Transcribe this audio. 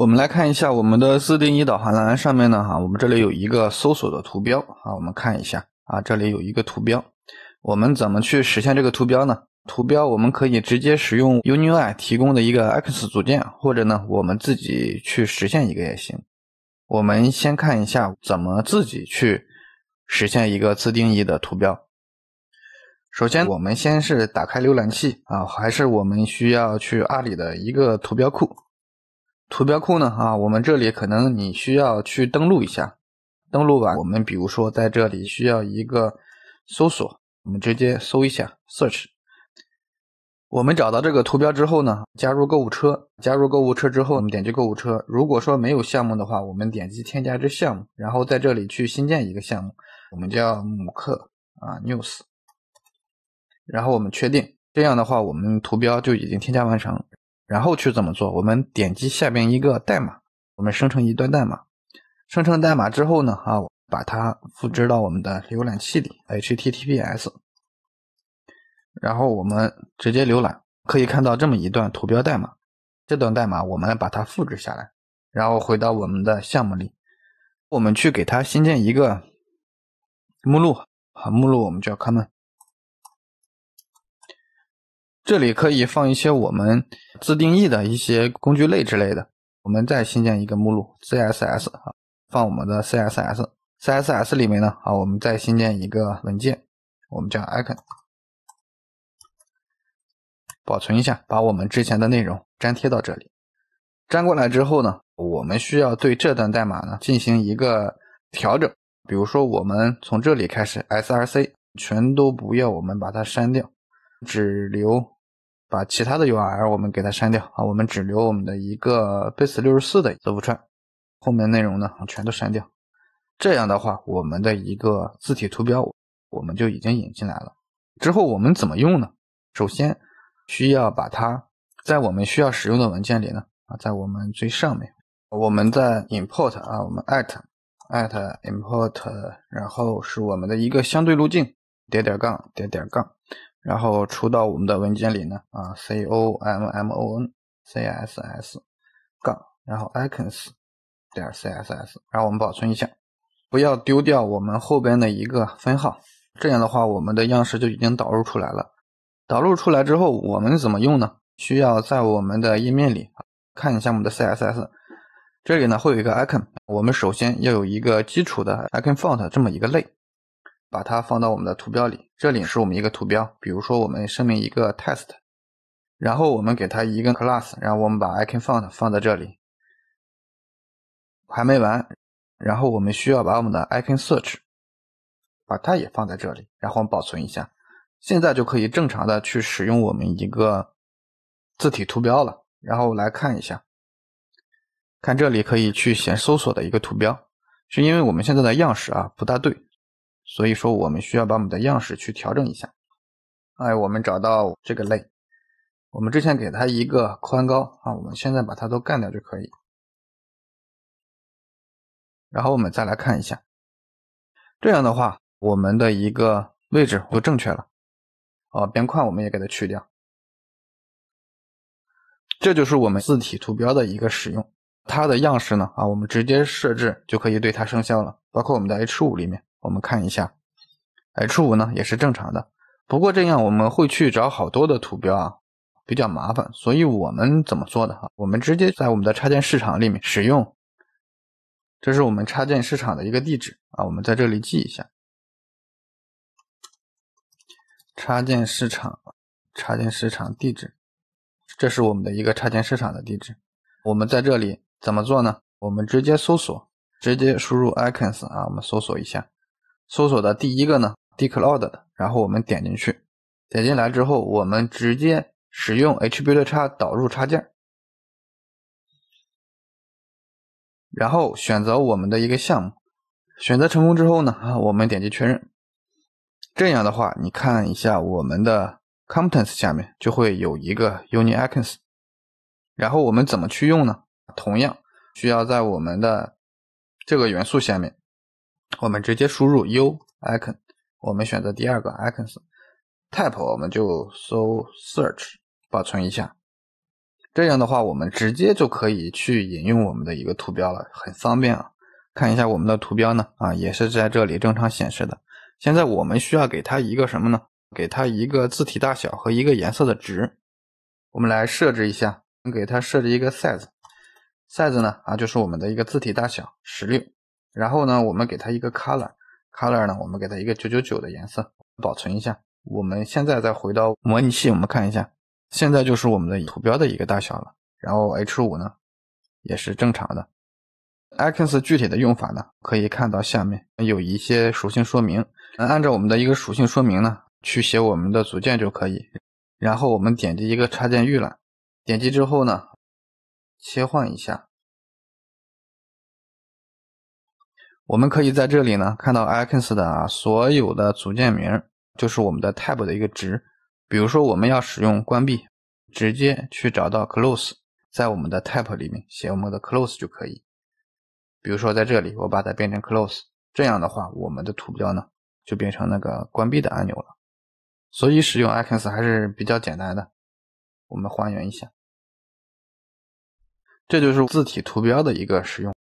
我们来看一下我们的自定义导航栏上面呢，哈，我们这里有一个搜索的图标，啊，我们看一下，啊，这里有一个图标，我们怎么去实现这个图标呢？图标我们可以直接使用 UniUI 提供的一个 X 组件，或者呢，我们自己去实现一个也行。我们先看一下怎么自己去实现一个自定义的图标。首先，我们先是打开浏览器，啊，还是我们需要去阿里的一个图标库。图标库呢？啊，我们这里可能你需要去登录一下，登录完，我们比如说在这里需要一个搜索，我们直接搜一下，search。我们找到这个图标之后呢，加入购物车，加入购物车之后，我们点击购物车，如果说没有项目的话，我们点击添加至项目，然后在这里去新建一个项目，我们叫母课啊，news。然后我们确定，这样的话，我们图标就已经添加完成。然后去怎么做？我们点击下边一个代码，我们生成一段代码。生成代码之后呢，啊，把它复制到我们的浏览器里 （HTTPS）。然后我们直接浏览，可以看到这么一段图标代码。这段代码我们把它复制下来，然后回到我们的项目里，我们去给它新建一个目录啊，目录我们叫“开门”。这里可以放一些我们自定义的一些工具类之类的。我们再新建一个目录 css 啊，放我们的 css。css 里面呢，啊，我们再新建一个文件，我们叫 icon，保存一下。把我们之前的内容粘贴到这里，粘过来之后呢，我们需要对这段代码呢进行一个调整。比如说，我们从这里开始 src 全都不要，我们把它删掉，只留。把其他的 URL 我们给它删掉啊，我们只留我们的一个 base 六十四的字符串，后面内容呢全都删掉。这样的话，我们的一个字体图标我们就已经引进来了。之后我们怎么用呢？首先需要把它在我们需要使用的文件里呢啊，在我们最上面，我们在 import 啊，我们 at at import，然后是我们的一个相对路径点点杠点点杠。然后出到我们的文件里呢，啊，common.css，杠，然后 icons 点 css，然后我们保存一下，不要丢掉我们后边的一个分号。这样的话，我们的样式就已经导入出来了。导入出来之后，我们怎么用呢？需要在我们的页面里看一下我们的 CSS，这里呢会有一个 icon，我们首先要有一个基础的 icon font 这么一个类。把它放到我们的图标里，这里是我们一个图标，比如说我们声明一个 test，然后我们给它一个 class，然后我们把 icon font 放在这里，还没完，然后我们需要把我们的 icon search 把它也放在这里，然后保存一下，现在就可以正常的去使用我们一个字体图标了。然后来看一下，看这里可以去显示搜索的一个图标，是因为我们现在的样式啊不大对。所以说，我们需要把我们的样式去调整一下。哎，我们找到这个类，我们之前给它一个宽高啊，我们现在把它都干掉就可以。然后我们再来看一下，这样的话，我们的一个位置就正确了。啊，边框我们也给它去掉。这就是我们字体图标的一个使用，它的样式呢啊，我们直接设置就可以对它生效了，包括我们的 H5 里面。我们看一下，H 五呢也是正常的。不过这样我们会去找好多的图标啊，比较麻烦。所以我们怎么做的哈？我们直接在我们的插件市场里面使用。这是我们插件市场的一个地址啊，我们在这里记一下。插件市场，插件市场地址，这是我们的一个插件市场的地址。我们在这里怎么做呢？我们直接搜索，直接输入 icons 啊，我们搜索一下。搜索的第一个呢，DCloud 的，然后我们点进去，点进来之后，我们直接使用 h b u i l d e 导入插件，然后选择我们的一个项目，选择成功之后呢，我们点击确认，这样的话，你看一下我们的 Components 下面就会有一个 UniIcons，然后我们怎么去用呢？同样需要在我们的这个元素下面。我们直接输入 u icon，我们选择第二个 icons，type 我们就搜 search，保存一下。这样的话，我们直接就可以去引用我们的一个图标了，很方便啊。看一下我们的图标呢，啊，也是在这里正常显示的。现在我们需要给它一个什么呢？给它一个字体大小和一个颜色的值。我们来设置一下，给它设置一个 size，size 呢啊就是我们的一个字体大小十六。然后呢，我们给它一个 color，color 呢，我们给它一个九九九的颜色，保存一下。我们现在再回到模拟器，我们看一下，现在就是我们的图标的一个大小了。然后 h5 呢，也是正常的。icons 具体的用法呢，可以看到下面有一些属性说明。那按照我们的一个属性说明呢，去写我们的组件就可以。然后我们点击一个插件预览，点击之后呢，切换一下。我们可以在这里呢看到 icons 的啊所有的组件名，就是我们的 type 的一个值。比如说我们要使用关闭，直接去找到 close，在我们的 type 里面写我们的 close 就可以。比如说在这里，我把它变成 close，这样的话我们的图标呢就变成那个关闭的按钮了。所以使用 icons 还是比较简单的。我们还原一下，这就是字体图标的一个使用。